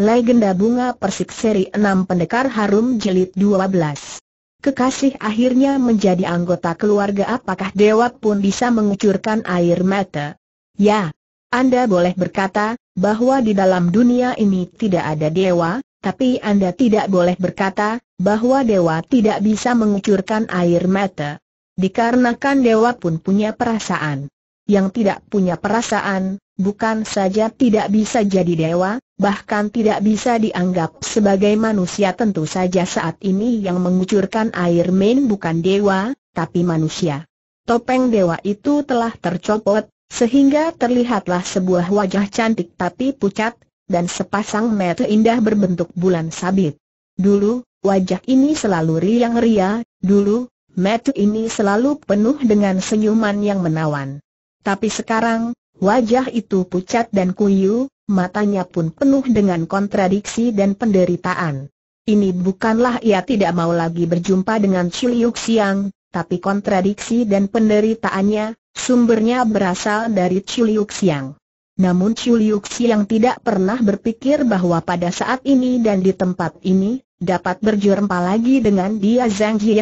Legenda Bunga Persik Seri 6 Pendekar Harum jelit 12 Kekasih akhirnya menjadi anggota keluarga apakah dewa pun bisa mengucurkan air mata? Ya, Anda boleh berkata, bahwa di dalam dunia ini tidak ada dewa, tapi Anda tidak boleh berkata, bahwa dewa tidak bisa mengucurkan air mata. Dikarenakan dewa pun punya perasaan. Yang tidak punya perasaan, bukan saja tidak bisa jadi dewa, bahkan tidak bisa dianggap sebagai manusia tentu saja saat ini yang mengucurkan air main bukan dewa, tapi manusia. Topeng dewa itu telah tercopot, sehingga terlihatlah sebuah wajah cantik tapi pucat, dan sepasang mata indah berbentuk bulan sabit. Dulu, wajah ini selalu riang ria, dulu, mata ini selalu penuh dengan senyuman yang menawan. Tapi sekarang, wajah itu pucat dan kuyu, matanya pun penuh dengan kontradiksi dan penderitaan. Ini bukanlah ia tidak mau lagi berjumpa dengan Chiliuk Siang, tapi kontradiksi dan penderitaannya, sumbernya berasal dari Chiliuk Siang. Namun Chiliuk Siang tidak pernah berpikir bahwa pada saat ini dan di tempat ini, dapat berjumpa lagi dengan dia Zhang Jie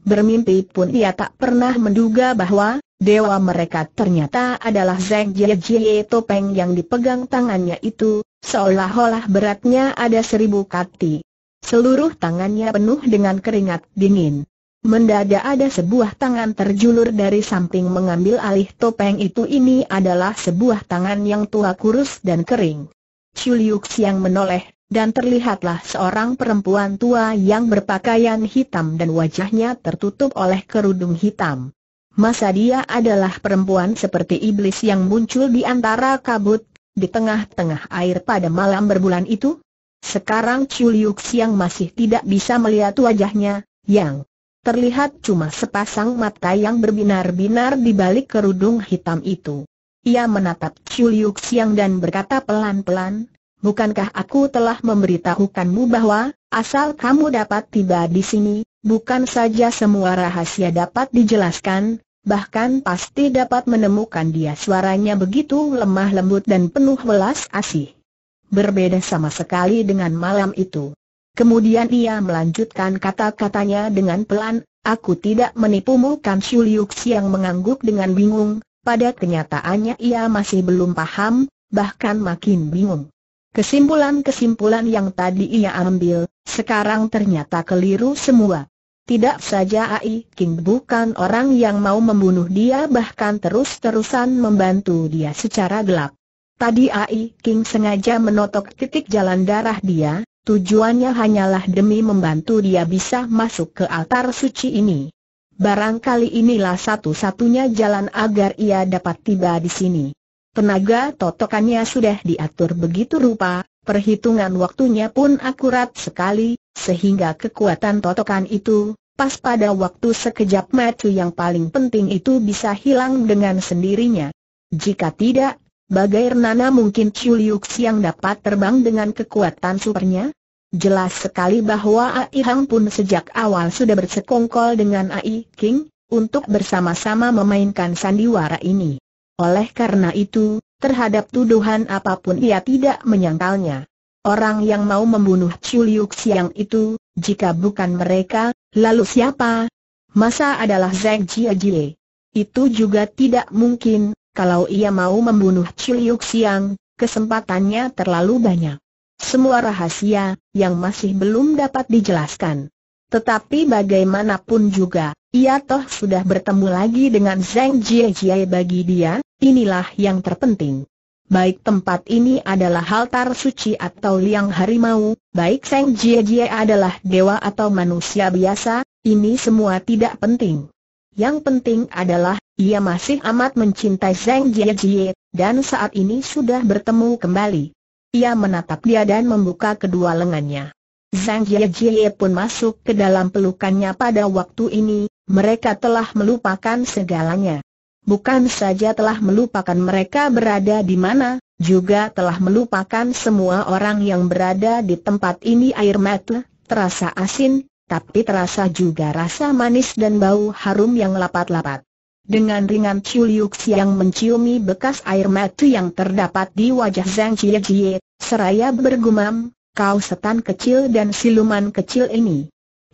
Bermimpi pun ia tak pernah menduga bahwa dewa mereka ternyata adalah Zeng Jie Jie topeng yang dipegang tangannya itu, seolah-olah beratnya ada seribu kati. Seluruh tangannya penuh dengan keringat dingin. Mendadak ada sebuah tangan terjulur dari samping mengambil alih topeng itu ini adalah sebuah tangan yang tua kurus dan kering. Chuliuk yang menoleh, dan terlihatlah seorang perempuan tua yang berpakaian hitam dan wajahnya tertutup oleh kerudung hitam. Masa dia adalah perempuan seperti iblis yang muncul di antara kabut, di tengah-tengah air pada malam berbulan itu? Sekarang Chiu Siang masih tidak bisa melihat wajahnya, yang terlihat cuma sepasang mata yang berbinar-binar di balik kerudung hitam itu. Ia menatap Chiu Siang dan berkata pelan-pelan, bukankah aku telah memberitahukanmu bahwa, asal kamu dapat tiba di sini, bukan saja semua rahasia dapat dijelaskan, bahkan pasti dapat menemukan dia suaranya begitu lemah lembut dan penuh welas asih. Berbeda sama sekali dengan malam itu. Kemudian ia melanjutkan kata-katanya dengan pelan, aku tidak menipumu kan Shuliuk yang mengangguk dengan bingung, pada kenyataannya ia masih belum paham, bahkan makin bingung. Kesimpulan-kesimpulan yang tadi ia ambil, sekarang ternyata keliru semua. Tidak saja Ai King bukan orang yang mau membunuh dia bahkan terus-terusan membantu dia secara gelap. Tadi Ai King sengaja menotok titik jalan darah dia, tujuannya hanyalah demi membantu dia bisa masuk ke altar suci ini. Barangkali inilah satu-satunya jalan agar ia dapat tiba di sini. Tenaga totokannya sudah diatur begitu rupa, perhitungan waktunya pun akurat sekali, sehingga kekuatan totokan itu, pas pada waktu sekejap mata yang paling penting itu bisa hilang dengan sendirinya. Jika tidak, bagai Renana mungkin Chuliux yang dapat terbang dengan kekuatan supernya? Jelas sekali bahwa Ai Hang pun sejak awal sudah bersekongkol dengan Ai King, untuk bersama-sama memainkan sandiwara ini. Oleh karena itu, terhadap tuduhan apapun ia tidak menyangkalnya. Orang yang mau membunuh Chu Liu Xiang itu, jika bukan mereka, lalu siapa? Masa adalah Zhang Jiajie. Itu juga tidak mungkin, kalau ia mau membunuh Chu Liu Xiang, kesempatannya terlalu banyak. Semua rahasia, yang masih belum dapat dijelaskan. Tetapi bagaimanapun juga, ia toh sudah bertemu lagi dengan Zhang Jiajie bagi dia, Inilah yang terpenting. Baik tempat ini adalah altar suci atau liang harimau, baik Seng Jie Jie adalah dewa atau manusia biasa, ini semua tidak penting. Yang penting adalah, ia masih amat mencintai Seng Jie Jie, dan saat ini sudah bertemu kembali. Ia menatap dia dan membuka kedua lengannya. Zhang Jie Jie pun masuk ke dalam pelukannya pada waktu ini, mereka telah melupakan segalanya bukan saja telah melupakan mereka berada di mana, juga telah melupakan semua orang yang berada di tempat ini air mata, terasa asin, tapi terasa juga rasa manis dan bau harum yang lapat-lapat. Dengan ringan Chuliuk yang menciumi bekas air mata yang terdapat di wajah Zhang Jie Jie, seraya bergumam, kau setan kecil dan siluman kecil ini.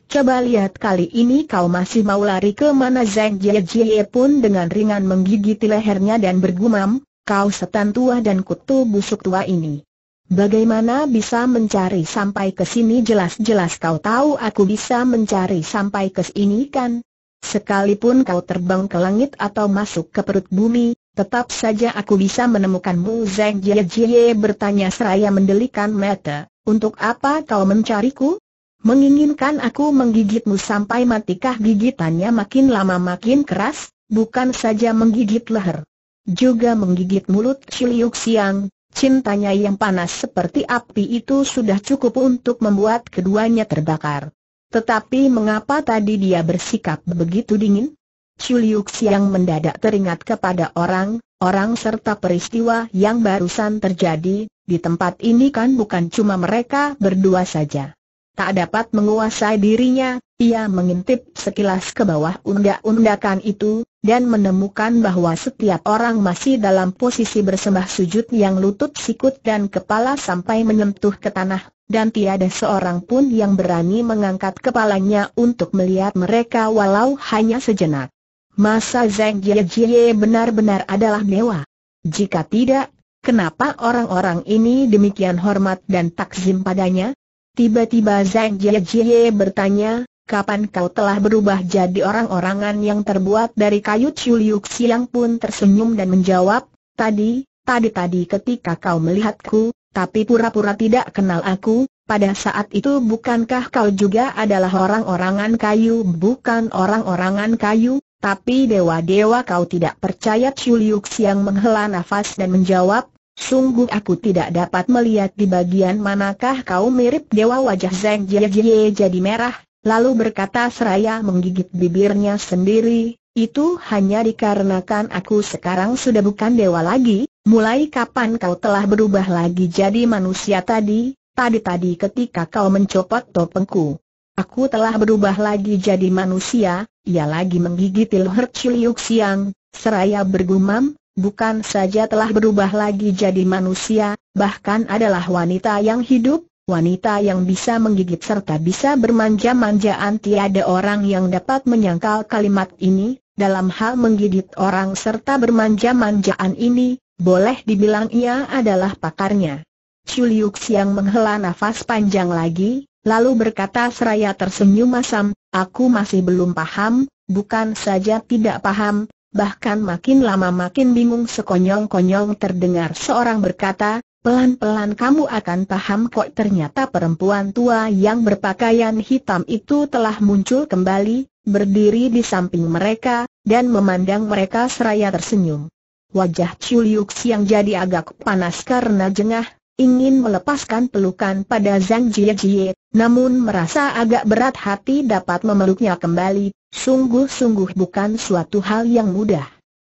Coba lihat kali ini kau masih mau lari ke mana Zeng Jie Jie pun dengan ringan menggigit lehernya dan bergumam, kau setan tua dan kutu busuk tua ini. Bagaimana bisa mencari sampai ke sini jelas-jelas kau tahu aku bisa mencari sampai ke sini kan? Sekalipun kau terbang ke langit atau masuk ke perut bumi, tetap saja aku bisa menemukanmu Zeng Jie Jie bertanya seraya mendelikan mata, untuk apa kau mencariku? Menginginkan aku menggigitmu sampai matikah gigitannya makin lama makin keras, bukan saja menggigit leher. Juga menggigit mulut Shiliuk Siang, cintanya yang panas seperti api itu sudah cukup untuk membuat keduanya terbakar. Tetapi mengapa tadi dia bersikap begitu dingin? Shiliuk Siang mendadak teringat kepada orang, orang serta peristiwa yang barusan terjadi, di tempat ini kan bukan cuma mereka berdua saja tak dapat menguasai dirinya, ia mengintip sekilas ke bawah undak-undakan itu, dan menemukan bahwa setiap orang masih dalam posisi bersembah sujud yang lutut sikut dan kepala sampai menyentuh ke tanah, dan tiada seorang pun yang berani mengangkat kepalanya untuk melihat mereka walau hanya sejenak. Masa Zeng Jie Jie benar-benar adalah dewa. Jika tidak, kenapa orang-orang ini demikian hormat dan takzim padanya? Tiba-tiba Zhang Jiejie bertanya, kapan kau telah berubah jadi orang-orangan yang terbuat dari kayu Chuliuk Siang pun tersenyum dan menjawab, tadi, tadi-tadi ketika kau melihatku, tapi pura-pura tidak kenal aku, pada saat itu bukankah kau juga adalah orang-orangan kayu bukan orang-orangan kayu, tapi dewa-dewa kau tidak percaya Chuliuk Siang menghela nafas dan menjawab, Sungguh aku tidak dapat melihat di bagian manakah kau mirip dewa wajah Zeng Jie Jie jadi merah, lalu berkata seraya menggigit bibirnya sendiri, itu hanya dikarenakan aku sekarang sudah bukan dewa lagi, mulai kapan kau telah berubah lagi jadi manusia tadi, tadi-tadi ketika kau mencopot topengku. Aku telah berubah lagi jadi manusia, ia lagi menggigit leher Ciliuk Siang, seraya bergumam, bukan saja telah berubah lagi jadi manusia, bahkan adalah wanita yang hidup, wanita yang bisa menggigit serta bisa bermanja-manjaan tiada orang yang dapat menyangkal kalimat ini, dalam hal menggigit orang serta bermanja-manjaan ini, boleh dibilang ia adalah pakarnya. Chuliuk yang menghela nafas panjang lagi, lalu berkata seraya tersenyum masam, aku masih belum paham, bukan saja tidak paham, bahkan makin lama makin bingung sekonyong-konyong terdengar seorang berkata, Pelan-pelan kamu akan paham kok ternyata perempuan tua yang berpakaian hitam itu telah muncul kembali, berdiri di samping mereka, dan memandang mereka seraya tersenyum. Wajah Chuliuk yang jadi agak panas karena jengah, ingin melepaskan pelukan pada Zhang Jie Jie, namun merasa agak berat hati dapat memeluknya kembali, sungguh-sungguh bukan suatu hal yang mudah.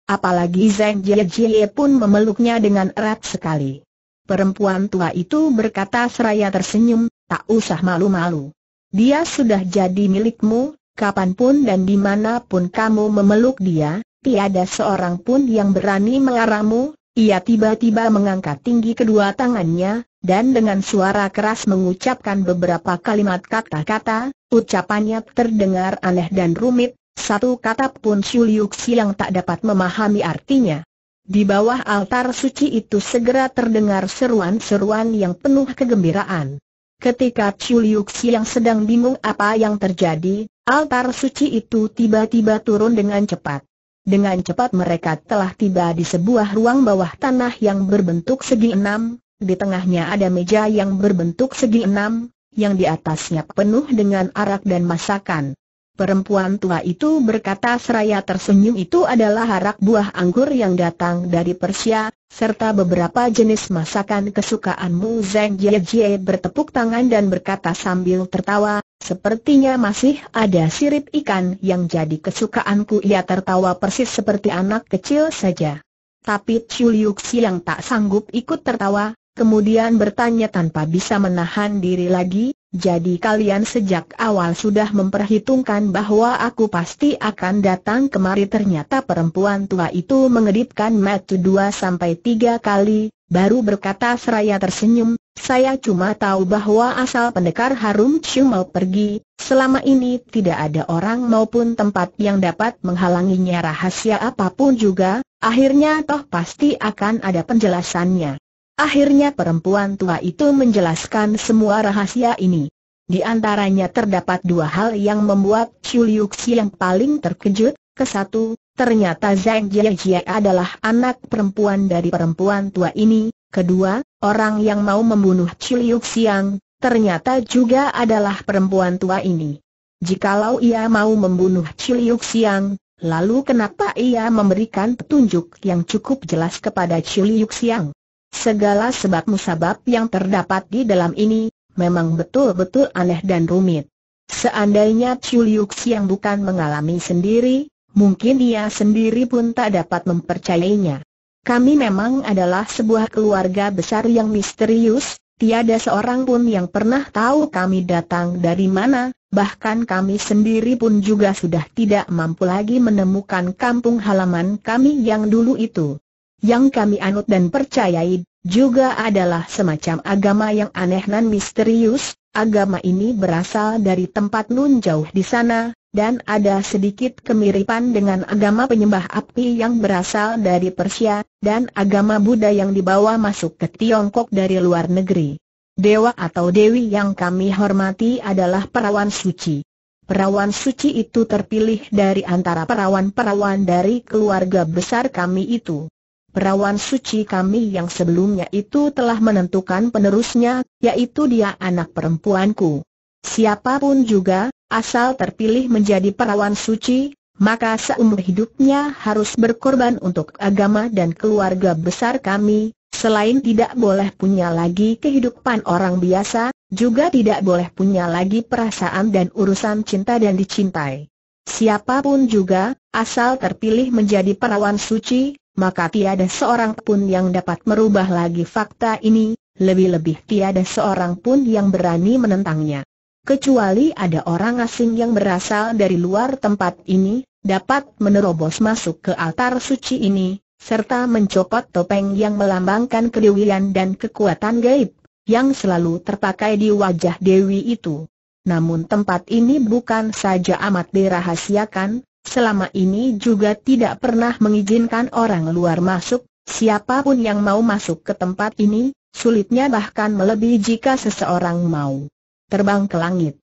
Apalagi Zeng Jie Jie pun memeluknya dengan erat sekali. Perempuan tua itu berkata seraya tersenyum, tak usah malu-malu. Dia sudah jadi milikmu, kapanpun dan dimanapun kamu memeluk dia, tiada seorang pun yang berani melarangmu, ia tiba-tiba mengangkat tinggi kedua tangannya, dan dengan suara keras mengucapkan beberapa kalimat kata-kata, ucapannya terdengar aneh dan rumit, satu kata pun Siu yang tak dapat memahami artinya. Di bawah altar suci itu segera terdengar seruan-seruan yang penuh kegembiraan. Ketika Chu yang sedang bingung apa yang terjadi, altar suci itu tiba-tiba turun dengan cepat. Dengan cepat mereka telah tiba di sebuah ruang bawah tanah yang berbentuk segi enam, di tengahnya ada meja yang berbentuk segi enam, yang di atasnya penuh dengan arak dan masakan. Perempuan tua itu berkata seraya tersenyum itu adalah harak buah anggur yang datang dari Persia, serta beberapa jenis masakan kesukaanmu Zeng Jie Jie bertepuk tangan dan berkata sambil tertawa, sepertinya masih ada sirip ikan yang jadi kesukaanku ia tertawa persis seperti anak kecil saja. Tapi Chu Liuxi yang tak sanggup ikut tertawa, kemudian bertanya tanpa bisa menahan diri lagi, jadi kalian sejak awal sudah memperhitungkan bahwa aku pasti akan datang kemari ternyata perempuan tua itu mengedipkan mata dua sampai tiga kali, baru berkata seraya tersenyum, saya cuma tahu bahwa asal pendekar harum Chiu mau pergi, selama ini tidak ada orang maupun tempat yang dapat menghalanginya rahasia apapun juga, akhirnya toh pasti akan ada penjelasannya. Akhirnya perempuan tua itu menjelaskan semua rahasia ini. Di antaranya terdapat dua hal yang membuat Chiu Liuxi yang paling terkejut. Kesatu, ternyata Zhang Jiajia adalah anak perempuan dari perempuan tua ini. Kedua, orang yang mau membunuh Chiu Liuxiang, ternyata juga adalah perempuan tua ini. Jikalau ia mau membunuh Chiu Liuxiang, lalu kenapa ia memberikan petunjuk yang cukup jelas kepada Chiu Liuxiang? Segala sebab musabab yang terdapat di dalam ini, memang betul-betul aneh dan rumit. Seandainya Chu Liu yang bukan mengalami sendiri, mungkin ia sendiri pun tak dapat mempercayainya. Kami memang adalah sebuah keluarga besar yang misterius, tiada seorang pun yang pernah tahu kami datang dari mana, bahkan kami sendiri pun juga sudah tidak mampu lagi menemukan kampung halaman kami yang dulu itu yang kami anut dan percayai, juga adalah semacam agama yang aneh dan misterius, agama ini berasal dari tempat nun jauh di sana, dan ada sedikit kemiripan dengan agama penyembah api yang berasal dari Persia, dan agama Buddha yang dibawa masuk ke Tiongkok dari luar negeri. Dewa atau Dewi yang kami hormati adalah perawan suci. Perawan suci itu terpilih dari antara perawan-perawan dari keluarga besar kami itu. Perawan suci kami yang sebelumnya itu telah menentukan penerusnya, yaitu dia anak perempuanku. Siapapun juga, asal terpilih menjadi perawan suci, maka seumur hidupnya harus berkorban untuk agama dan keluarga besar kami, selain tidak boleh punya lagi kehidupan orang biasa, juga tidak boleh punya lagi perasaan dan urusan cinta dan dicintai. Siapapun juga, asal terpilih menjadi perawan suci, maka tiada seorang pun yang dapat merubah lagi fakta ini, lebih-lebih tiada seorang pun yang berani menentangnya. Kecuali ada orang asing yang berasal dari luar tempat ini, dapat menerobos masuk ke altar suci ini, serta mencopot topeng yang melambangkan kedewian dan kekuatan gaib, yang selalu terpakai di wajah Dewi itu. Namun tempat ini bukan saja amat dirahasiakan, Selama ini juga tidak pernah mengizinkan orang luar masuk, siapapun yang mau masuk ke tempat ini, sulitnya bahkan melebihi jika seseorang mau terbang ke langit.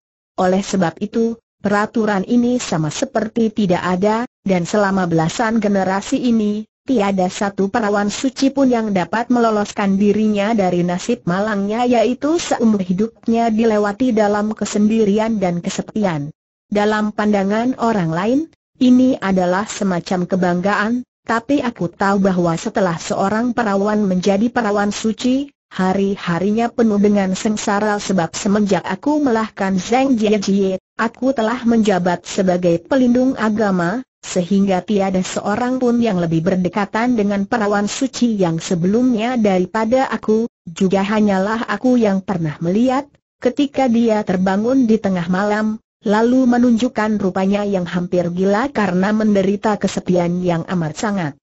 Oleh sebab itu, peraturan ini sama seperti tidak ada, dan selama belasan generasi ini, tiada satu perawan suci pun yang dapat meloloskan dirinya dari nasib malangnya yaitu seumur hidupnya dilewati dalam kesendirian dan kesepian. Dalam pandangan orang lain, ini adalah semacam kebanggaan, tapi aku tahu bahwa setelah seorang perawan menjadi perawan suci, hari-harinya penuh dengan sengsara sebab semenjak aku melahkan Zeng Jie Jie, aku telah menjabat sebagai pelindung agama, sehingga tiada seorang pun yang lebih berdekatan dengan perawan suci yang sebelumnya daripada aku, juga hanyalah aku yang pernah melihat, ketika dia terbangun di tengah malam, lalu menunjukkan rupanya yang hampir gila karena menderita kesepian yang amat sangat.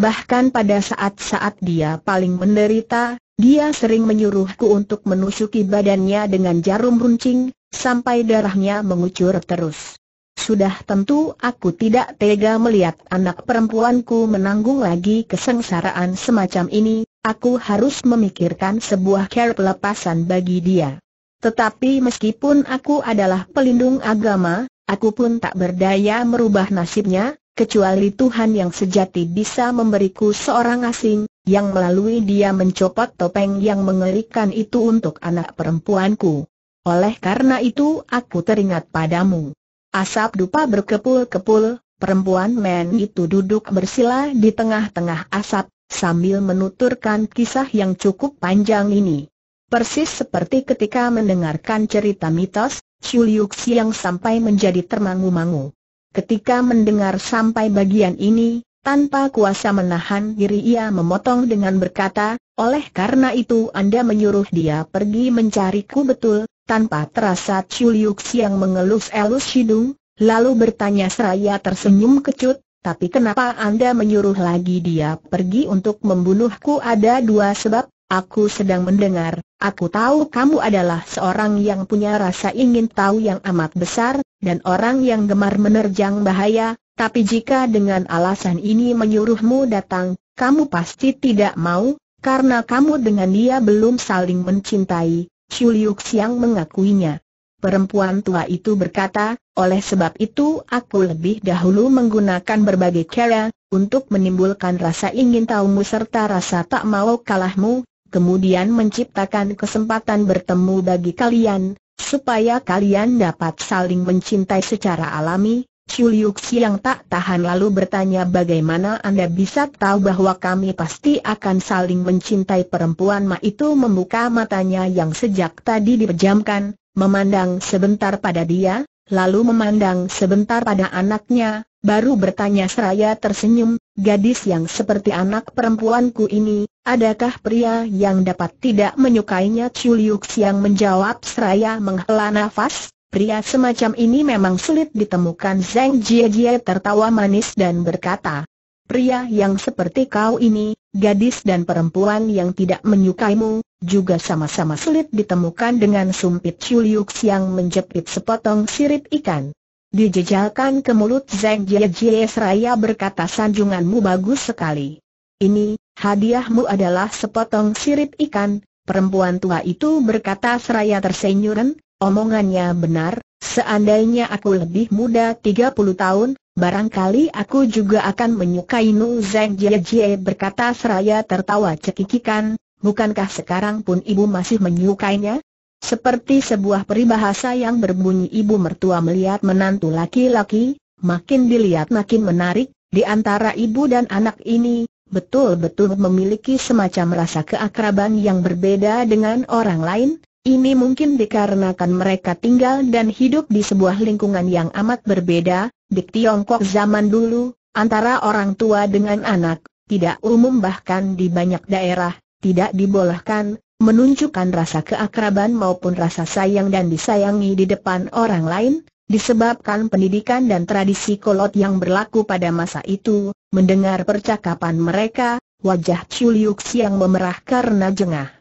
Bahkan pada saat-saat dia paling menderita, dia sering menyuruhku untuk menusuki badannya dengan jarum runcing, sampai darahnya mengucur terus. Sudah tentu aku tidak tega melihat anak perempuanku menanggung lagi kesengsaraan semacam ini, aku harus memikirkan sebuah care pelepasan bagi dia. Tetapi meskipun aku adalah pelindung agama, aku pun tak berdaya merubah nasibnya, kecuali Tuhan yang sejati bisa memberiku seorang asing, yang melalui dia mencopot topeng yang mengerikan itu untuk anak perempuanku. Oleh karena itu aku teringat padamu. Asap dupa berkepul-kepul, perempuan men itu duduk bersila di tengah-tengah asap, sambil menuturkan kisah yang cukup panjang ini. Persis seperti ketika mendengarkan cerita mitos, Chuliuk yang sampai menjadi termangu-mangu. Ketika mendengar sampai bagian ini, tanpa kuasa menahan diri ia memotong dengan berkata, oleh karena itu Anda menyuruh dia pergi mencariku betul, tanpa terasa Chuliuk yang mengelus-elus hidung, lalu bertanya seraya tersenyum kecut, tapi kenapa Anda menyuruh lagi dia pergi untuk membunuhku ada dua sebab, Aku sedang mendengar, aku tahu kamu adalah seorang yang punya rasa ingin tahu yang amat besar, dan orang yang gemar menerjang bahaya, tapi jika dengan alasan ini menyuruhmu datang, kamu pasti tidak mau, karena kamu dengan dia belum saling mencintai, Chiu Liu Xiang mengakuinya. Perempuan tua itu berkata, oleh sebab itu aku lebih dahulu menggunakan berbagai cara, untuk menimbulkan rasa ingin tahumu serta rasa tak mau kalahmu, kemudian menciptakan kesempatan bertemu bagi kalian, supaya kalian dapat saling mencintai secara alami. Chuliuksi yang tak tahan lalu bertanya bagaimana Anda bisa tahu bahwa kami pasti akan saling mencintai perempuan Ma itu membuka matanya yang sejak tadi dipejamkan, memandang sebentar pada dia, lalu memandang sebentar pada anaknya, baru bertanya seraya tersenyum, gadis yang seperti anak perempuanku ini, adakah pria yang dapat tidak menyukainya Chuliuk yang menjawab seraya menghela nafas? Pria semacam ini memang sulit ditemukan Zhang Jiejie tertawa manis dan berkata, pria yang seperti kau ini, gadis dan perempuan yang tidak menyukaimu, juga sama-sama sulit ditemukan dengan sumpit Chuliux yang menjepit sepotong sirip ikan. Dijejalkan ke mulut Zeng Jie Jie seraya berkata sanjunganmu bagus sekali. Ini, hadiahmu adalah sepotong sirip ikan, perempuan tua itu berkata seraya tersenyuran, omongannya benar, seandainya aku lebih muda 30 tahun, Barangkali aku juga akan menyukai Nu Zeng Jie Jie berkata seraya tertawa cekikikan, bukankah sekarang pun ibu masih menyukainya? Seperti sebuah peribahasa yang berbunyi ibu mertua melihat menantu laki-laki, makin dilihat makin menarik, di antara ibu dan anak ini, betul-betul memiliki semacam rasa keakraban yang berbeda dengan orang lain, ini mungkin dikarenakan mereka tinggal dan hidup di sebuah lingkungan yang amat berbeda, di Tiongkok zaman dulu, antara orang tua dengan anak, tidak umum bahkan di banyak daerah, tidak dibolehkan, menunjukkan rasa keakraban maupun rasa sayang dan disayangi di depan orang lain, disebabkan pendidikan dan tradisi kolot yang berlaku pada masa itu, mendengar percakapan mereka, wajah Chuliuks yang memerah karena jengah.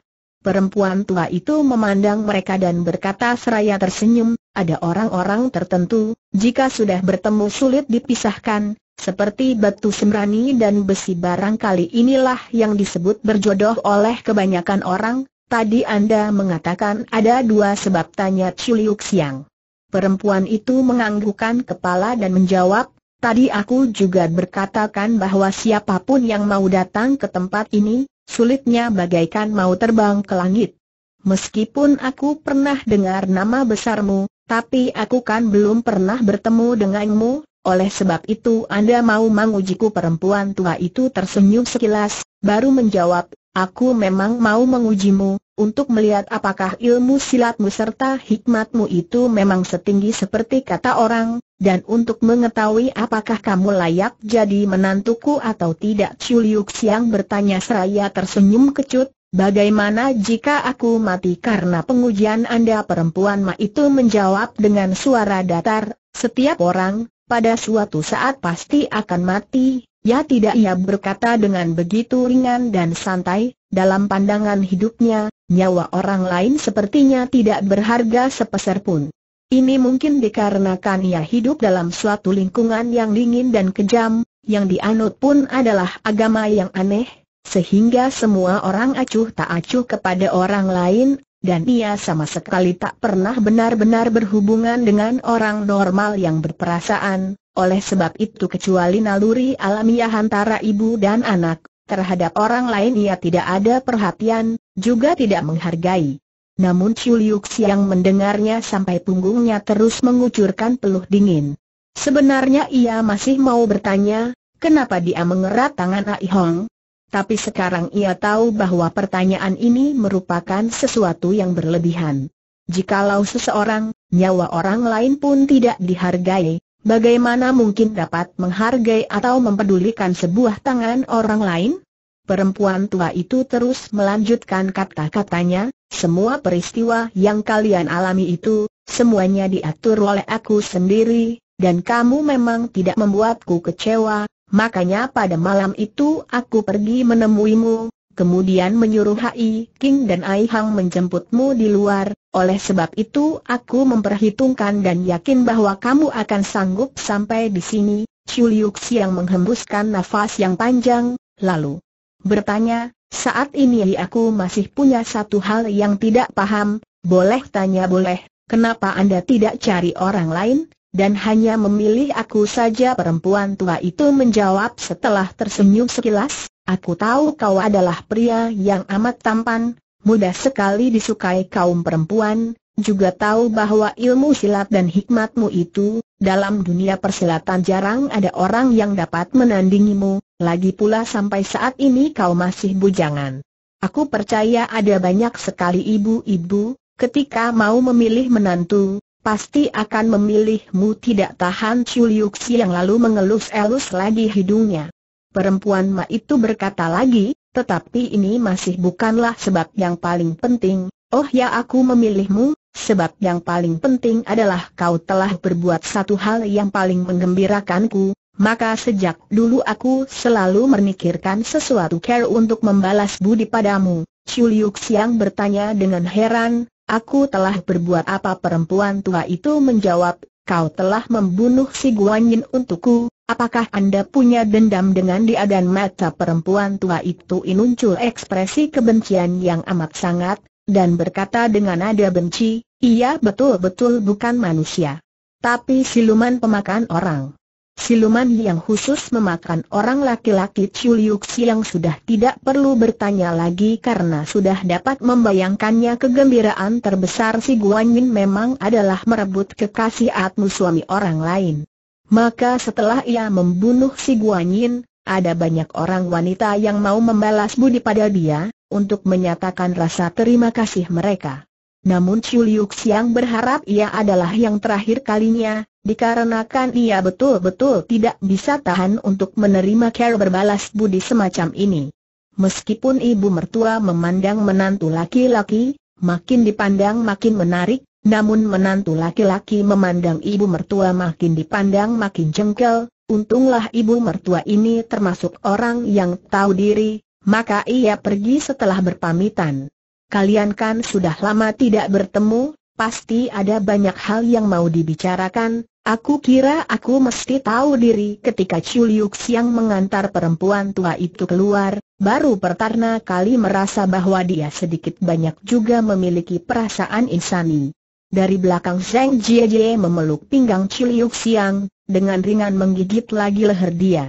Perempuan tua itu memandang mereka dan berkata seraya tersenyum, ada orang-orang tertentu, jika sudah bertemu sulit dipisahkan, seperti batu sembrani dan besi barangkali inilah yang disebut berjodoh oleh kebanyakan orang, tadi Anda mengatakan ada dua sebab tanya Chuliuk Siang. Perempuan itu menganggukkan kepala dan menjawab, Tadi aku juga berkatakan bahwa siapapun yang mau datang ke tempat ini, Sulitnya bagaikan mau terbang ke langit. Meskipun aku pernah dengar nama besarmu, tapi aku kan belum pernah bertemu denganmu, oleh sebab itu Anda mau mengujiku perempuan tua itu tersenyum sekilas, baru menjawab, aku memang mau mengujimu, untuk melihat apakah ilmu silatmu serta hikmatmu itu memang setinggi seperti kata orang, dan untuk mengetahui apakah kamu layak jadi menantuku atau tidak Chu Liu Xiang bertanya seraya tersenyum kecut, bagaimana jika aku mati karena pengujian Anda perempuan Ma itu menjawab dengan suara datar, setiap orang, pada suatu saat pasti akan mati, ya tidak ia berkata dengan begitu ringan dan santai, dalam pandangan hidupnya, nyawa orang lain sepertinya tidak berharga sepeser pun. Ini mungkin dikarenakan ia hidup dalam suatu lingkungan yang dingin dan kejam, yang dianut pun adalah agama yang aneh, sehingga semua orang acuh tak acuh kepada orang lain, dan ia sama sekali tak pernah benar-benar berhubungan dengan orang normal yang berperasaan, oleh sebab itu kecuali naluri alamiah antara ibu dan anak, terhadap orang lain ia tidak ada perhatian, juga tidak menghargai. Namun Chiu yang Siang mendengarnya sampai punggungnya terus mengucurkan peluh dingin. Sebenarnya ia masih mau bertanya, kenapa dia mengerat tangan Ai Hong? Tapi sekarang ia tahu bahwa pertanyaan ini merupakan sesuatu yang berlebihan. Jikalau seseorang, nyawa orang lain pun tidak dihargai, bagaimana mungkin dapat menghargai atau mempedulikan sebuah tangan orang lain? Perempuan tua itu terus melanjutkan kata-katanya, semua peristiwa yang kalian alami itu, semuanya diatur oleh aku sendiri, dan kamu memang tidak membuatku kecewa, makanya pada malam itu aku pergi menemuimu, kemudian menyuruh Hai King dan Ai Hang menjemputmu di luar, oleh sebab itu aku memperhitungkan dan yakin bahwa kamu akan sanggup sampai di sini, Chuliuk Siang menghembuskan nafas yang panjang, lalu bertanya, saat ini aku masih punya satu hal yang tidak paham, boleh tanya boleh, kenapa Anda tidak cari orang lain, dan hanya memilih aku saja perempuan tua itu menjawab setelah tersenyum sekilas, aku tahu kau adalah pria yang amat tampan, mudah sekali disukai kaum perempuan, juga tahu bahwa ilmu silat dan hikmatmu itu, dalam dunia persilatan jarang ada orang yang dapat menandingimu, lagi pula sampai saat ini kau masih bujangan. Aku percaya ada banyak sekali ibu-ibu, ketika mau memilih menantu, pasti akan memilihmu tidak tahan Chuliuksi yang lalu mengelus-elus lagi hidungnya. Perempuan Ma itu berkata lagi, tetapi ini masih bukanlah sebab yang paling penting, oh ya aku memilihmu, sebab yang paling penting adalah kau telah berbuat satu hal yang paling menggembirakanku, maka sejak dulu aku selalu memikirkan sesuatu care untuk membalas budi padamu. Chuliuk Siang bertanya dengan heran, aku telah berbuat apa perempuan tua itu menjawab, kau telah membunuh si Guanyin untukku, apakah anda punya dendam dengan dia dan mata perempuan tua itu inuncul ekspresi kebencian yang amat sangat, dan berkata dengan nada benci, ia betul-betul bukan manusia. Tapi siluman pemakan orang. Siluman yang khusus memakan orang laki-laki Chuliuksi yang sudah tidak perlu bertanya lagi karena sudah dapat membayangkannya kegembiraan terbesar si Guanyin memang adalah merebut kekasih atmu suami orang lain. Maka setelah ia membunuh si Guanyin, ada banyak orang wanita yang mau membalas budi pada dia, untuk menyatakan rasa terima kasih mereka. Namun Chiu Liu Xiang berharap ia adalah yang terakhir kalinya, dikarenakan ia betul-betul tidak bisa tahan untuk menerima care berbalas budi semacam ini. Meskipun ibu mertua memandang menantu laki-laki, makin dipandang makin menarik, namun menantu laki-laki memandang ibu mertua makin dipandang makin jengkel, untunglah ibu mertua ini termasuk orang yang tahu diri, maka ia pergi setelah berpamitan. Kalian kan sudah lama tidak bertemu, pasti ada banyak hal yang mau dibicarakan, aku kira aku mesti tahu diri ketika Chuliuk yang mengantar perempuan tua itu keluar, baru pertama kali merasa bahwa dia sedikit banyak juga memiliki perasaan insani. Dari belakang Zhang Jie memeluk pinggang Chuliuk Siang, dengan ringan menggigit lagi leher dia.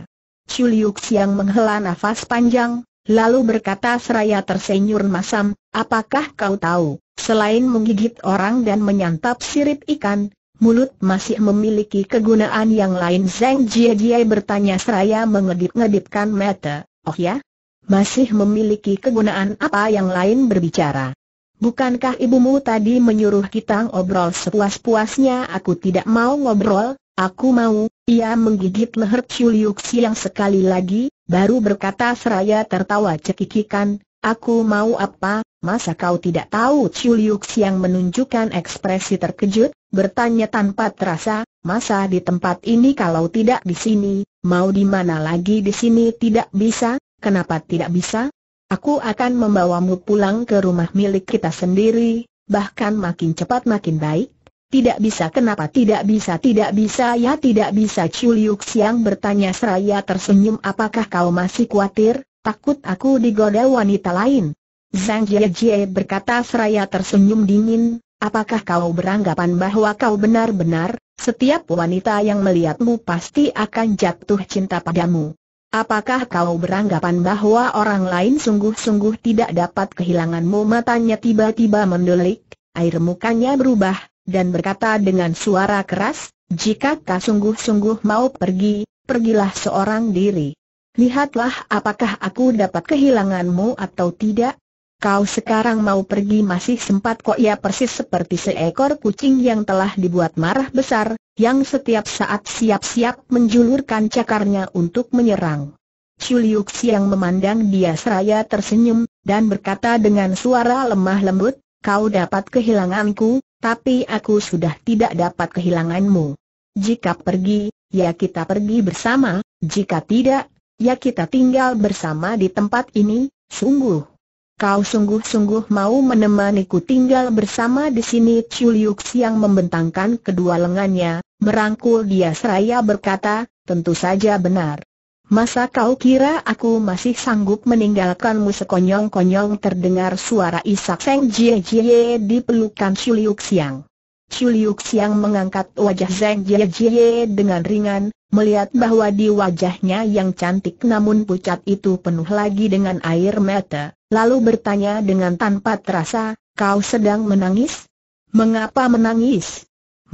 Chuliuk Siang menghela nafas panjang, Lalu berkata seraya tersenyum masam, apakah kau tahu, selain menggigit orang dan menyantap sirip ikan, mulut masih memiliki kegunaan yang lain Zeng Jie Jie bertanya seraya mengedip-ngedipkan mata, oh ya? Masih memiliki kegunaan apa yang lain berbicara? Bukankah ibumu tadi menyuruh kita ngobrol sepuas-puasnya aku tidak mau ngobrol, aku mau, ia menggigit leher Chuliuxi yang sekali lagi, Baru berkata seraya tertawa cekikikan, aku mau apa, masa kau tidak tahu Chiu Liuk yang menunjukkan ekspresi terkejut, bertanya tanpa terasa, masa di tempat ini kalau tidak di sini, mau di mana lagi di sini tidak bisa, kenapa tidak bisa? Aku akan membawamu pulang ke rumah milik kita sendiri, bahkan makin cepat makin baik. Tidak bisa kenapa tidak bisa tidak bisa ya tidak bisa Chu Liu Xiang bertanya seraya tersenyum apakah kau masih khawatir, takut aku digoda wanita lain. Zhang Jie Jie berkata seraya tersenyum dingin, apakah kau beranggapan bahwa kau benar-benar, setiap wanita yang melihatmu pasti akan jatuh cinta padamu. Apakah kau beranggapan bahwa orang lain sungguh-sungguh tidak dapat kehilanganmu matanya tiba-tiba mendelik, air mukanya berubah, dan berkata dengan suara keras, jika kau sungguh-sungguh mau pergi, pergilah seorang diri. Lihatlah apakah aku dapat kehilanganmu atau tidak. Kau sekarang mau pergi masih sempat kok ya persis seperti seekor kucing yang telah dibuat marah besar, yang setiap saat siap-siap menjulurkan cakarnya untuk menyerang. Chuliuk Siang memandang dia seraya tersenyum, dan berkata dengan suara lemah lembut, kau dapat kehilanganku, tapi aku sudah tidak dapat kehilanganmu. Jika pergi, ya kita pergi bersama, jika tidak, ya kita tinggal bersama di tempat ini, sungguh. Kau sungguh-sungguh mau menemaniku tinggal bersama di sini Chuliuk yang membentangkan kedua lengannya, merangkul dia seraya berkata, tentu saja benar. Masa kau kira aku masih sanggup meninggalkanmu sekonyong-konyong terdengar suara Isak Seng Jie Jie di pelukan Chuliuk Siang. Chuliuk Siang mengangkat wajah Seng Jie Jie dengan ringan, melihat bahwa di wajahnya yang cantik namun pucat itu penuh lagi dengan air mata, lalu bertanya dengan tanpa terasa, kau sedang menangis? Mengapa menangis?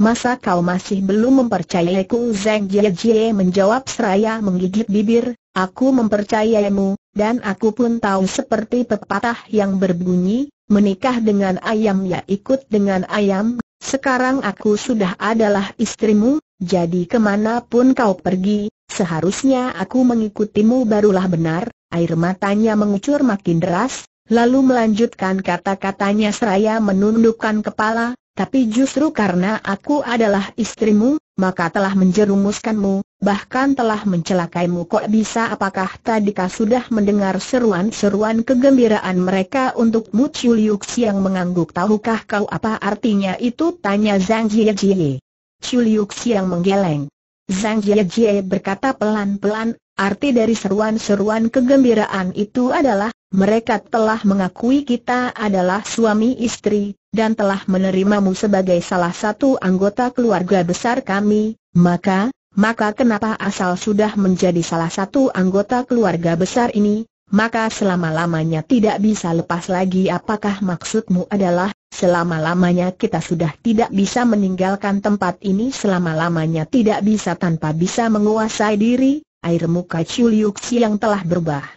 masa kau masih belum mempercayaiku Zeng Jie Jie menjawab seraya menggigit bibir, aku mempercayaimu, dan aku pun tahu seperti pepatah yang berbunyi, menikah dengan ayam ya ikut dengan ayam, sekarang aku sudah adalah istrimu, jadi kemanapun kau pergi, seharusnya aku mengikutimu barulah benar, air matanya mengucur makin deras, lalu melanjutkan kata-katanya seraya menundukkan kepala, tapi justru karena aku adalah istrimu, maka telah menjerumuskanmu, bahkan telah mencelakaimu kok bisa apakah tadi kau sudah mendengar seruan-seruan kegembiraan mereka untuk Mu Chuliuk yang mengangguk tahukah kau apa artinya itu tanya Zhang Jie Jie. Chuliuk yang menggeleng. Zhang Jie Jie berkata pelan-pelan Arti dari seruan-seruan kegembiraan itu adalah, mereka telah mengakui kita adalah suami istri, dan telah menerimamu sebagai salah satu anggota keluarga besar kami, maka, maka kenapa asal sudah menjadi salah satu anggota keluarga besar ini, maka selama-lamanya tidak bisa lepas lagi apakah maksudmu adalah, selama-lamanya kita sudah tidak bisa meninggalkan tempat ini selama-lamanya tidak bisa tanpa bisa menguasai diri, air muka Chiu Liu yang telah berubah.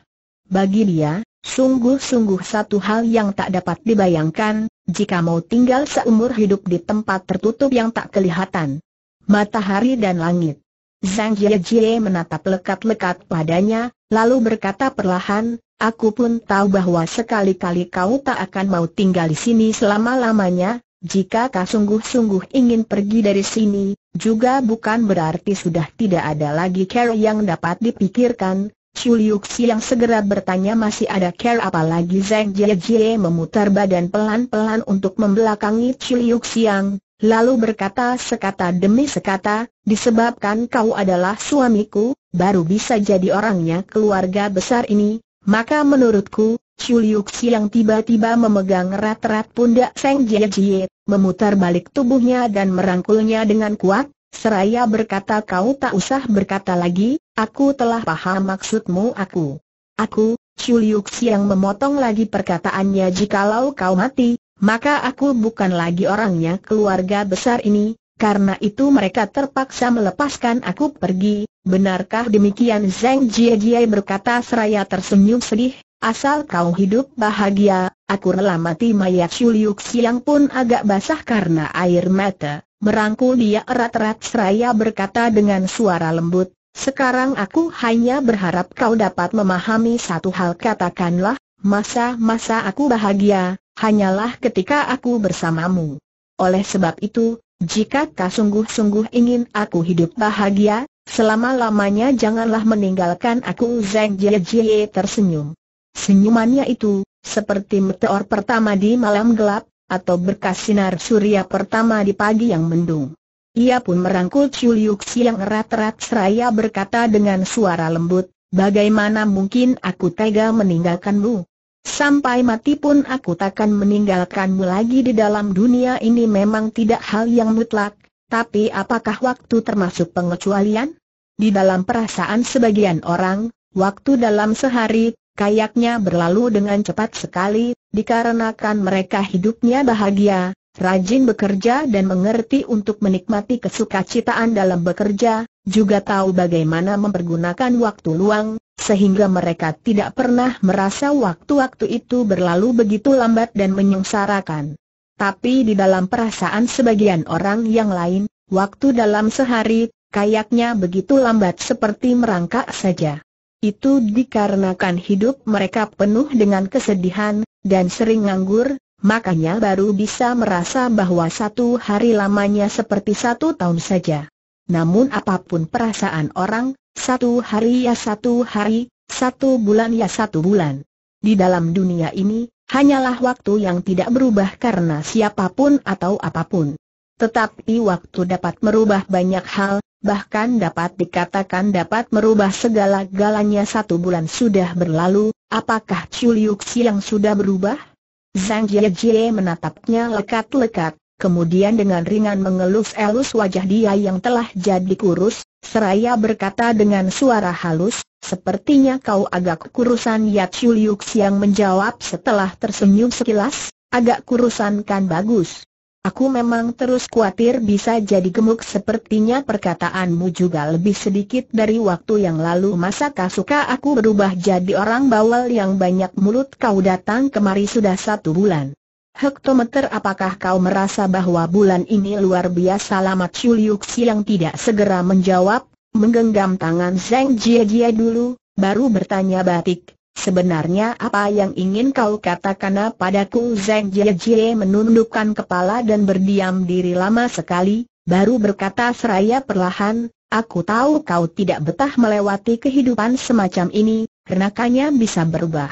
Bagi dia, sungguh-sungguh satu hal yang tak dapat dibayangkan, jika mau tinggal seumur hidup di tempat tertutup yang tak kelihatan. Matahari dan langit. Zhang Jiejie menatap lekat-lekat padanya, lalu berkata perlahan, Aku pun tahu bahwa sekali-kali kau tak akan mau tinggal di sini selama-lamanya, jika kau sungguh-sungguh ingin pergi dari sini, juga bukan berarti sudah tidak ada lagi care yang dapat dipikirkan, Liuxi yang segera bertanya masih ada care apalagi Zeng Jie Jie memutar badan pelan-pelan untuk membelakangi Liuxi yang, lalu berkata sekata demi sekata, disebabkan kau adalah suamiku, baru bisa jadi orangnya keluarga besar ini, maka menurutku, Chuliuxi yang tiba-tiba memegang erat-erat pundak Seng Jie Jie, memutar balik tubuhnya dan merangkulnya dengan kuat, seraya berkata kau tak usah berkata lagi, aku telah paham maksudmu aku. Aku, Chuliuxi yang memotong lagi perkataannya jikalau kau mati, maka aku bukan lagi orangnya keluarga besar ini, karena itu mereka terpaksa melepaskan aku pergi, benarkah demikian Zhang Jie berkata seraya tersenyum sedih, Asal kau hidup bahagia, aku rela mati mayat Shuliuk Siang pun agak basah karena air mata, merangkul dia erat-erat seraya berkata dengan suara lembut, sekarang aku hanya berharap kau dapat memahami satu hal katakanlah, masa-masa aku bahagia, hanyalah ketika aku bersamamu. Oleh sebab itu, jika kau sungguh-sungguh ingin aku hidup bahagia, selama-lamanya janganlah meninggalkan aku Zeng Jie Jie tersenyum. Senyumannya itu, seperti meteor pertama di malam gelap, atau berkas sinar surya pertama di pagi yang mendung. Ia pun merangkul Chiu Liu yang erat-erat seraya berkata dengan suara lembut, Bagaimana mungkin aku tega meninggalkanmu? Sampai mati pun aku takkan meninggalkanmu lagi di dalam dunia ini memang tidak hal yang mutlak, tapi apakah waktu termasuk pengecualian? Di dalam perasaan sebagian orang, waktu dalam sehari Kayaknya berlalu dengan cepat sekali, dikarenakan mereka hidupnya bahagia, rajin bekerja dan mengerti untuk menikmati kesukacitaan dalam bekerja, juga tahu bagaimana mempergunakan waktu luang, sehingga mereka tidak pernah merasa waktu-waktu itu berlalu begitu lambat dan menyengsarakan. Tapi di dalam perasaan sebagian orang yang lain, waktu dalam sehari, kayaknya begitu lambat seperti merangkak saja. Itu dikarenakan hidup mereka penuh dengan kesedihan, dan sering nganggur, makanya baru bisa merasa bahwa satu hari lamanya seperti satu tahun saja. Namun apapun perasaan orang, satu hari ya satu hari, satu bulan ya satu bulan. Di dalam dunia ini, hanyalah waktu yang tidak berubah karena siapapun atau apapun. Tetapi waktu dapat merubah banyak hal, bahkan dapat dikatakan dapat merubah segala galanya satu bulan sudah berlalu, apakah Chuliuxi yang sudah berubah? Zhang Jiejie menatapnya lekat-lekat, kemudian dengan ringan mengelus-elus wajah dia yang telah jadi kurus, seraya berkata dengan suara halus, sepertinya kau agak kurusan ya Chuliuxi yang menjawab setelah tersenyum sekilas, agak kurusan kan bagus. Aku memang terus khawatir bisa jadi gemuk sepertinya perkataanmu juga lebih sedikit dari waktu yang lalu Masa suka aku berubah jadi orang bawal yang banyak mulut kau datang kemari sudah satu bulan Hektometer apakah kau merasa bahwa bulan ini luar biasa lama Chuliuxi yang tidak segera menjawab Menggenggam tangan Zheng Jie Jie dulu, baru bertanya batik Sebenarnya apa yang ingin kau katakan padaku Zeng Jie Jie menundukkan kepala dan berdiam diri lama sekali, baru berkata seraya perlahan, aku tahu kau tidak betah melewati kehidupan semacam ini, renakannya bisa berubah.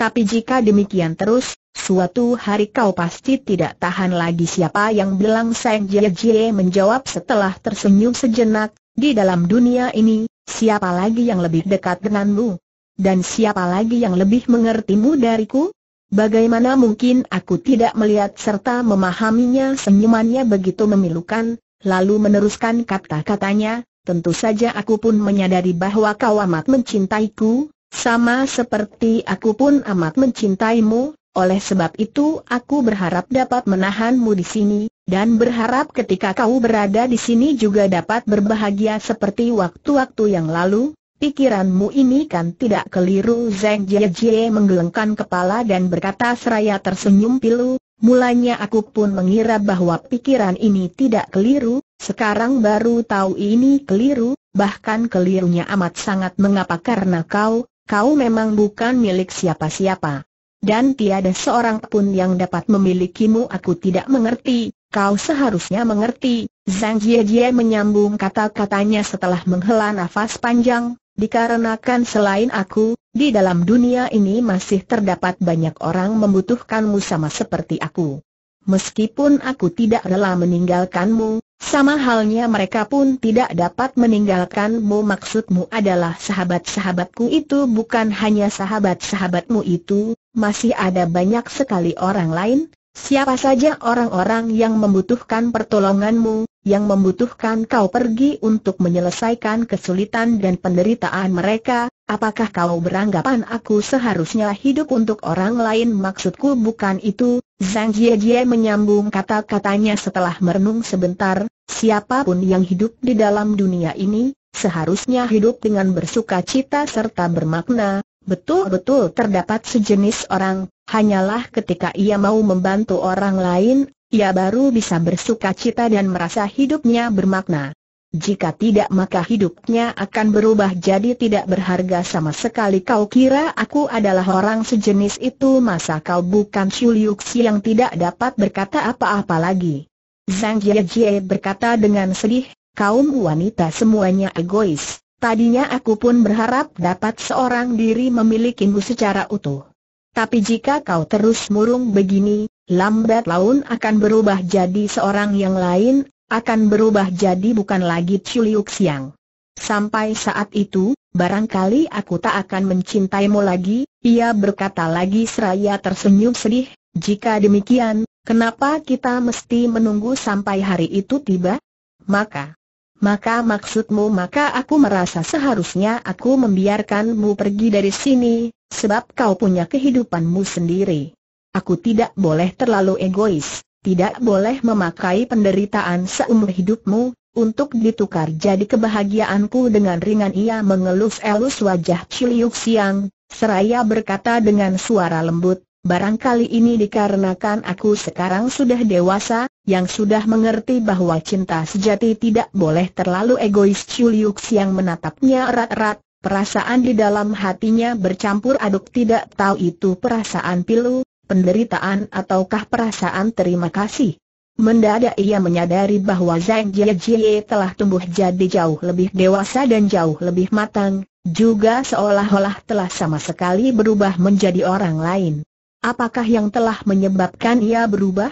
Tapi jika demikian terus, suatu hari kau pasti tidak tahan lagi siapa yang bilang Zeng Jie Jie menjawab setelah tersenyum sejenak, di dalam dunia ini, siapa lagi yang lebih dekat denganmu? Dan siapa lagi yang lebih mengertimu dariku? Bagaimana mungkin aku tidak melihat serta memahaminya senyumannya begitu memilukan, lalu meneruskan kata-katanya, tentu saja aku pun menyadari bahwa kau amat mencintaiku, sama seperti aku pun amat mencintaimu, oleh sebab itu aku berharap dapat menahanmu di sini, dan berharap ketika kau berada di sini juga dapat berbahagia seperti waktu-waktu yang lalu, Pikiranmu ini kan tidak keliru Zeng Jie Jie menggelengkan kepala dan berkata seraya tersenyum pilu, mulanya aku pun mengira bahwa pikiran ini tidak keliru, sekarang baru tahu ini keliru, bahkan kelirunya amat sangat mengapa karena kau, kau memang bukan milik siapa-siapa. Dan tiada seorang pun yang dapat memilikimu aku tidak mengerti, kau seharusnya mengerti, Zhang Jiejie menyambung kata-katanya setelah menghela nafas panjang, Dikarenakan selain aku, di dalam dunia ini masih terdapat banyak orang membutuhkanmu sama seperti aku. Meskipun aku tidak rela meninggalkanmu, sama halnya mereka pun tidak dapat meninggalkanmu maksudmu adalah sahabat-sahabatku itu bukan hanya sahabat-sahabatmu itu, masih ada banyak sekali orang lain, siapa saja orang-orang yang membutuhkan pertolonganmu, yang membutuhkan kau pergi untuk menyelesaikan kesulitan dan penderitaan mereka, apakah kau beranggapan aku seharusnya hidup untuk orang lain maksudku bukan itu, Zhang Jiejie menyambung kata-katanya setelah merenung sebentar, siapapun yang hidup di dalam dunia ini, seharusnya hidup dengan bersuka cita serta bermakna, betul-betul terdapat sejenis orang, hanyalah ketika ia mau membantu orang lain, ia baru bisa bersuka cita dan merasa hidupnya bermakna. Jika tidak maka hidupnya akan berubah jadi tidak berharga sama sekali kau kira aku adalah orang sejenis itu masa kau bukan Shuliuxi yang tidak dapat berkata apa-apa lagi. Zhang Jiejie berkata dengan sedih, kaum wanita semuanya egois, tadinya aku pun berharap dapat seorang diri memilikimu secara utuh. Tapi jika kau terus murung begini, lambat laun akan berubah jadi seorang yang lain, akan berubah jadi bukan lagi Chuliuk Siang. Sampai saat itu, barangkali aku tak akan mencintaimu lagi, ia berkata lagi seraya tersenyum sedih, jika demikian, kenapa kita mesti menunggu sampai hari itu tiba? Maka, maka maksudmu maka aku merasa seharusnya aku membiarkanmu pergi dari sini, sebab kau punya kehidupanmu sendiri. Aku tidak boleh terlalu egois, tidak boleh memakai penderitaan seumur hidupmu, untuk ditukar jadi kebahagiaanku dengan ringan ia mengelus-elus wajah Ciliuk Siang, seraya berkata dengan suara lembut, barangkali ini dikarenakan aku sekarang sudah dewasa, yang sudah mengerti bahwa cinta sejati tidak boleh terlalu egois Ciliuk Siang menatapnya erat-erat, perasaan di dalam hatinya bercampur aduk tidak tahu itu perasaan pilu, penderitaan ataukah perasaan terima kasih. Mendadak ia menyadari bahwa Zhang Jiejie telah tumbuh jadi jauh lebih dewasa dan jauh lebih matang, juga seolah-olah telah sama sekali berubah menjadi orang lain. Apakah yang telah menyebabkan ia berubah?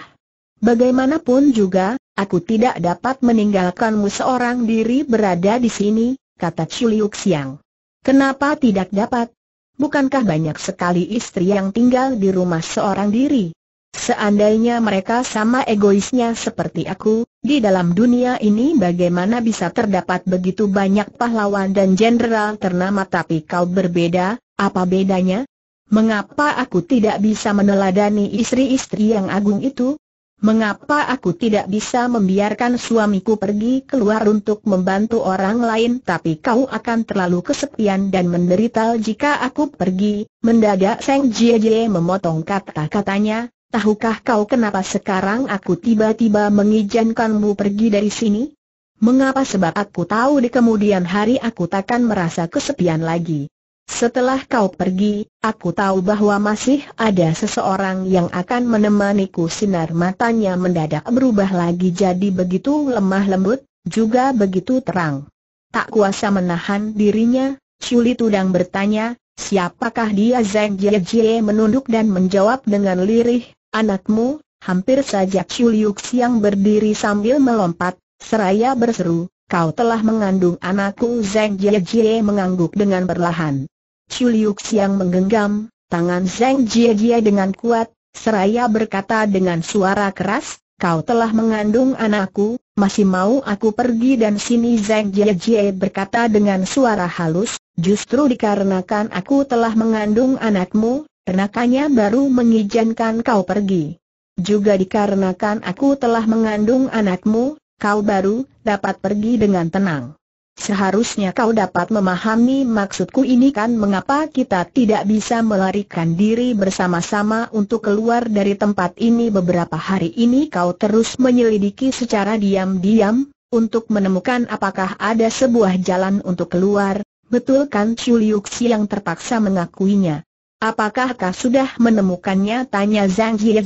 Bagaimanapun juga, aku tidak dapat meninggalkanmu seorang diri berada di sini, kata Chuliuk Xiang. Kenapa tidak dapat? Bukankah banyak sekali istri yang tinggal di rumah seorang diri? Seandainya mereka sama egoisnya seperti aku, di dalam dunia ini bagaimana bisa terdapat begitu banyak pahlawan dan jenderal ternama tapi kau berbeda, apa bedanya? Mengapa aku tidak bisa meneladani istri-istri yang agung itu? Mengapa aku tidak bisa membiarkan suamiku pergi keluar untuk membantu orang lain tapi kau akan terlalu kesepian dan menderita jika aku pergi? Mendadak Seng Jie Jie memotong kata-katanya, tahukah kau kenapa sekarang aku tiba-tiba mengizinkanmu pergi dari sini? Mengapa sebab aku tahu di kemudian hari aku takkan merasa kesepian lagi. Setelah kau pergi, aku tahu bahwa masih ada seseorang yang akan menemaniku Sinar matanya mendadak berubah lagi jadi begitu lemah lembut, juga begitu terang Tak kuasa menahan dirinya, Culi Tudang bertanya, siapakah dia Zeng Jie Jie menunduk dan menjawab dengan lirih, anakmu, hampir saja Culi Yuxiang berdiri sambil melompat, seraya berseru, kau telah mengandung anakku Zeng Jie Jie mengangguk dengan perlahan. Chu Liu Xiang menggenggam, tangan Zeng Jie Jie dengan kuat, seraya berkata dengan suara keras, kau telah mengandung anakku, masih mau aku pergi dan sini Zeng Jie Jie berkata dengan suara halus, justru dikarenakan aku telah mengandung anakmu, ternakannya baru mengizinkan kau pergi. Juga dikarenakan aku telah mengandung anakmu, kau baru dapat pergi dengan tenang. Seharusnya kau dapat memahami maksudku ini kan mengapa kita tidak bisa melarikan diri bersama-sama untuk keluar dari tempat ini beberapa hari ini kau terus menyelidiki secara diam-diam, untuk menemukan apakah ada sebuah jalan untuk keluar, betul kan Chuliuksi yang terpaksa mengakuinya. Apakah kau sudah menemukannya tanya Zhang Jie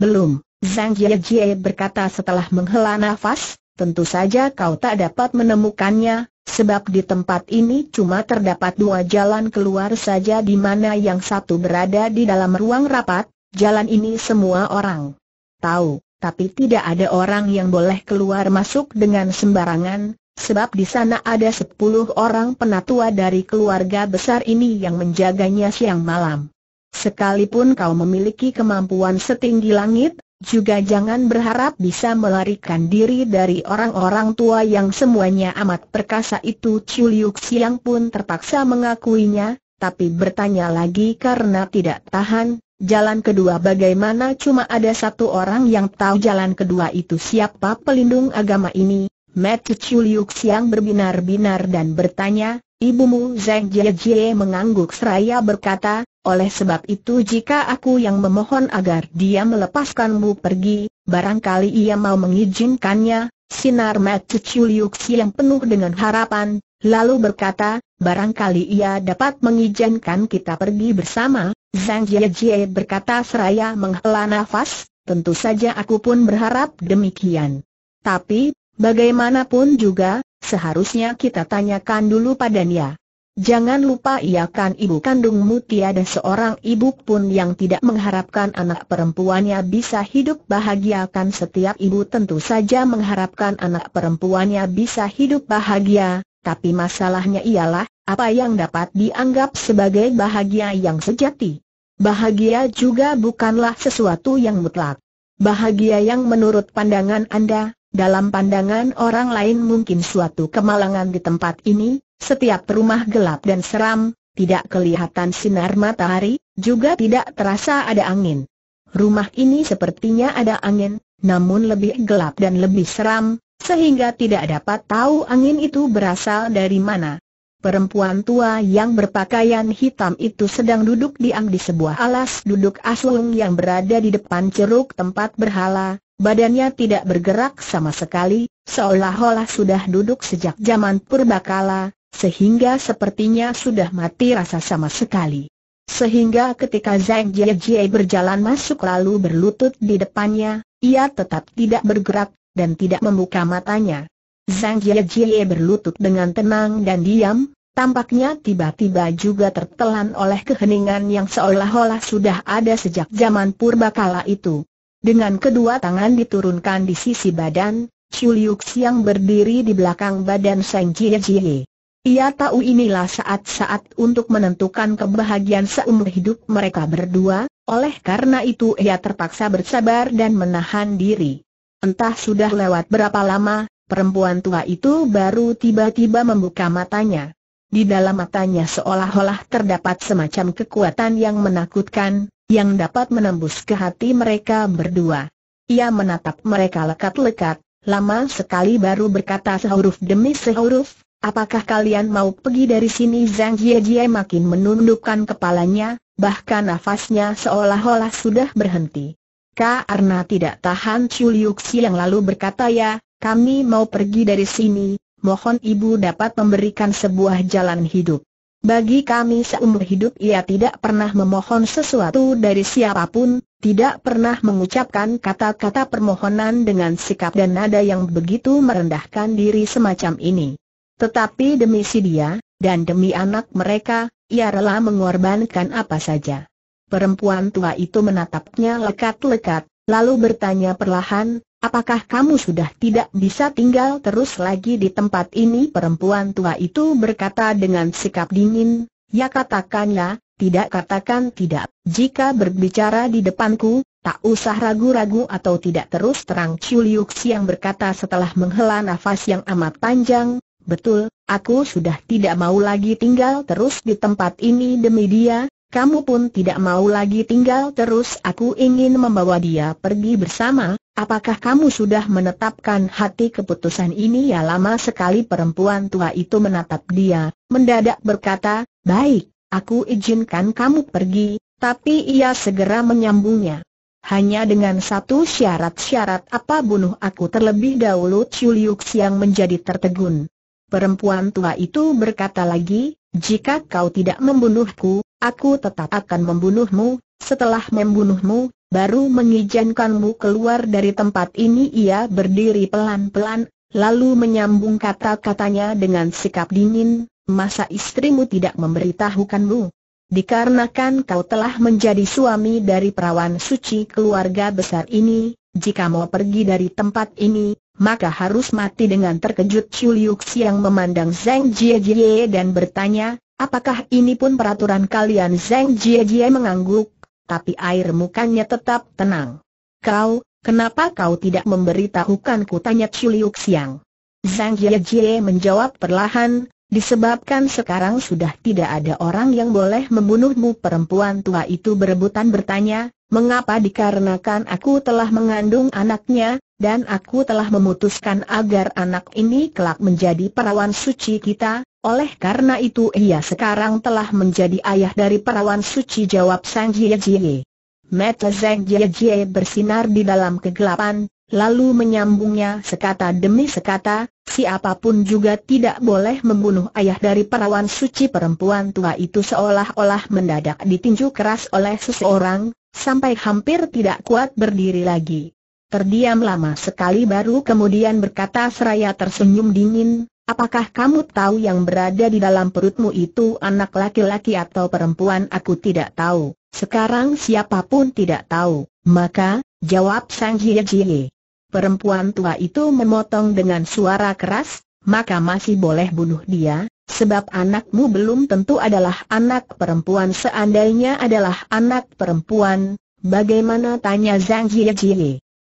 Belum, Zhang Jie berkata setelah menghela nafas, tentu saja kau tak dapat menemukannya, sebab di tempat ini cuma terdapat dua jalan keluar saja di mana yang satu berada di dalam ruang rapat, jalan ini semua orang tahu, tapi tidak ada orang yang boleh keluar masuk dengan sembarangan, sebab di sana ada sepuluh orang penatua dari keluarga besar ini yang menjaganya siang malam. Sekalipun kau memiliki kemampuan setinggi langit, juga jangan berharap bisa melarikan diri dari orang-orang tua yang semuanya amat perkasa itu Chu Siang pun terpaksa mengakuinya, tapi bertanya lagi karena tidak tahan, jalan kedua bagaimana cuma ada satu orang yang tahu jalan kedua itu siapa pelindung agama ini, Matthew Chu Siang berbinar-binar dan bertanya, Ibumu Zeng Jie Jie mengangguk seraya berkata, oleh sebab itu jika aku yang memohon agar dia melepaskanmu pergi, barangkali ia mau mengizinkannya, sinar mata Chuliuksi yang penuh dengan harapan, lalu berkata, barangkali ia dapat mengizinkan kita pergi bersama, Zeng Jie Jie berkata seraya menghela nafas, tentu saja aku pun berharap demikian. Tapi, bagaimanapun juga, seharusnya kita tanyakan dulu padanya. Jangan lupa ia kan ibu kandungmu tiada seorang ibu pun yang tidak mengharapkan anak perempuannya bisa hidup bahagia kan setiap ibu tentu saja mengharapkan anak perempuannya bisa hidup bahagia, tapi masalahnya ialah, apa yang dapat dianggap sebagai bahagia yang sejati. Bahagia juga bukanlah sesuatu yang mutlak. Bahagia yang menurut pandangan Anda, dalam pandangan orang lain mungkin suatu kemalangan di tempat ini, setiap rumah gelap dan seram, tidak kelihatan sinar matahari, juga tidak terasa ada angin. Rumah ini sepertinya ada angin, namun lebih gelap dan lebih seram, sehingga tidak dapat tahu angin itu berasal dari mana. Perempuan tua yang berpakaian hitam itu sedang duduk diam di sebuah alas duduk asung yang berada di depan ceruk tempat berhala, badannya tidak bergerak sama sekali, seolah-olah sudah duduk sejak zaman purbakala, sehingga sepertinya sudah mati rasa sama sekali. Sehingga ketika Zhang Jie berjalan masuk lalu berlutut di depannya, ia tetap tidak bergerak, dan tidak membuka matanya. Zhang Jiajie berlutut dengan tenang dan diam, Tampaknya tiba-tiba juga tertelan oleh keheningan yang seolah-olah sudah ada sejak zaman purbakala itu. Dengan kedua tangan diturunkan di sisi badan, Chuliuk yang berdiri di belakang badan Seng Jie Jie. Ia tahu inilah saat-saat untuk menentukan kebahagiaan seumur hidup mereka berdua, oleh karena itu ia terpaksa bersabar dan menahan diri. Entah sudah lewat berapa lama, perempuan tua itu baru tiba-tiba membuka matanya. Di dalam matanya seolah-olah terdapat semacam kekuatan yang menakutkan, yang dapat menembus ke hati mereka berdua. Ia menatap mereka lekat-lekat, lama sekali baru berkata sehuruf demi sehuruf, apakah kalian mau pergi dari sini? Zhang Jiejie makin menundukkan kepalanya, bahkan nafasnya seolah-olah sudah berhenti. Karena tidak tahan Chu Liuxi yang lalu berkata ya, kami mau pergi dari sini, mohon ibu dapat memberikan sebuah jalan hidup. Bagi kami seumur hidup ia tidak pernah memohon sesuatu dari siapapun, tidak pernah mengucapkan kata-kata permohonan dengan sikap dan nada yang begitu merendahkan diri semacam ini. Tetapi demi si dia, dan demi anak mereka, ia rela mengorbankan apa saja. Perempuan tua itu menatapnya lekat-lekat, lalu bertanya perlahan, apakah kamu sudah tidak bisa tinggal terus lagi di tempat ini? Perempuan tua itu berkata dengan sikap dingin, ya katakanlah, ya, tidak katakan tidak. Jika berbicara di depanku, tak usah ragu-ragu atau tidak terus terang Chuliuks yang berkata setelah menghela nafas yang amat panjang, betul, aku sudah tidak mau lagi tinggal terus di tempat ini demi dia, kamu pun tidak mau lagi tinggal terus aku ingin membawa dia pergi bersama, apakah kamu sudah menetapkan hati keputusan ini ya lama sekali perempuan tua itu menatap dia, mendadak berkata, baik, aku izinkan kamu pergi, tapi ia segera menyambungnya. Hanya dengan satu syarat-syarat apa bunuh aku terlebih dahulu Chuliuk yang menjadi tertegun. Perempuan tua itu berkata lagi, jika kau tidak membunuhku, Aku tetap akan membunuhmu, setelah membunuhmu, baru mengizinkanmu keluar dari tempat ini Ia berdiri pelan-pelan, lalu menyambung kata-katanya dengan sikap dingin, masa istrimu tidak memberitahukanmu? Dikarenakan kau telah menjadi suami dari perawan suci keluarga besar ini, jika mau pergi dari tempat ini, maka harus mati dengan terkejut Chuliuks yang Xiang memandang Zhang Jie dan bertanya, Apakah ini pun peraturan kalian Zeng Jie Jie mengangguk, tapi air mukanya tetap tenang. Kau, kenapa kau tidak memberitahukan ku? tanya Chuliuk Siang. Zhang Jie Jie menjawab perlahan, disebabkan sekarang sudah tidak ada orang yang boleh membunuhmu perempuan tua itu berebutan bertanya, mengapa dikarenakan aku telah mengandung anaknya, dan aku telah memutuskan agar anak ini kelak menjadi perawan suci kita, oleh karena itu ia sekarang telah menjadi ayah dari perawan suci jawab Sang Jie Jie. Mata Zeng Jie Jie bersinar di dalam kegelapan, lalu menyambungnya sekata demi sekata, siapapun juga tidak boleh membunuh ayah dari perawan suci perempuan tua itu seolah-olah mendadak ditinju keras oleh seseorang, sampai hampir tidak kuat berdiri lagi terdiam lama sekali baru kemudian berkata seraya tersenyum dingin, Apakah kamu tahu yang berada di dalam perutmu itu anak laki-laki atau perempuan? Aku tidak tahu. Sekarang siapapun tidak tahu. Maka, jawab Sang Hye Jie. Perempuan tua itu memotong dengan suara keras, maka masih boleh bunuh dia, sebab anakmu belum tentu adalah anak perempuan. Seandainya adalah anak perempuan, bagaimana tanya Zhang Jie